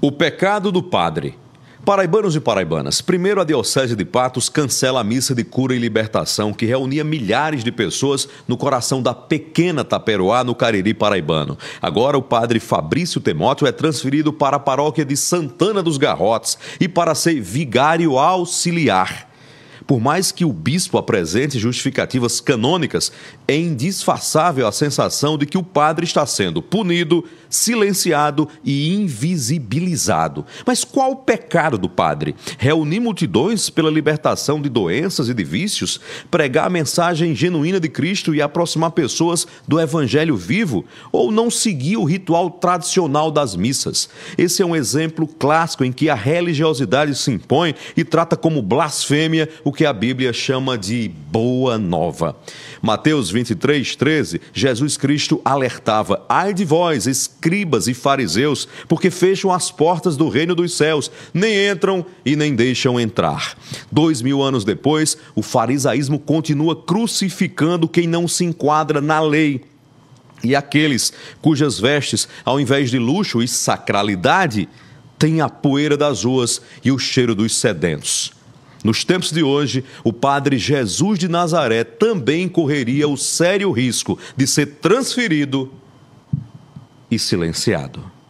O pecado do padre. Paraibanos e paraibanas, primeiro a Diocese de Patos cancela a missa de cura e libertação que reunia milhares de pessoas no coração da pequena Taperoá, no Cariri paraibano. Agora o padre Fabrício Temóteo é transferido para a paróquia de Santana dos Garrotes e para ser vigário auxiliar por mais que o bispo apresente justificativas canônicas, é indisfaçável a sensação de que o padre está sendo punido, silenciado e invisibilizado. Mas qual o pecado do padre? Reunir multidões pela libertação de doenças e de vícios? Pregar a mensagem genuína de Cristo e aproximar pessoas do evangelho vivo? Ou não seguir o ritual tradicional das missas? Esse é um exemplo clássico em que a religiosidade se impõe e trata como blasfêmia o que que a Bíblia chama de boa nova. Mateus 23, 13, Jesus Cristo alertava: Ai de vós, escribas e fariseus, porque fecham as portas do reino dos céus, nem entram e nem deixam entrar. Dois mil anos depois, o farisaísmo continua crucificando quem não se enquadra na lei. E aqueles cujas vestes, ao invés de luxo e sacralidade, têm a poeira das ruas e o cheiro dos sedentos. Nos tempos de hoje, o padre Jesus de Nazaré também correria o sério risco de ser transferido e silenciado.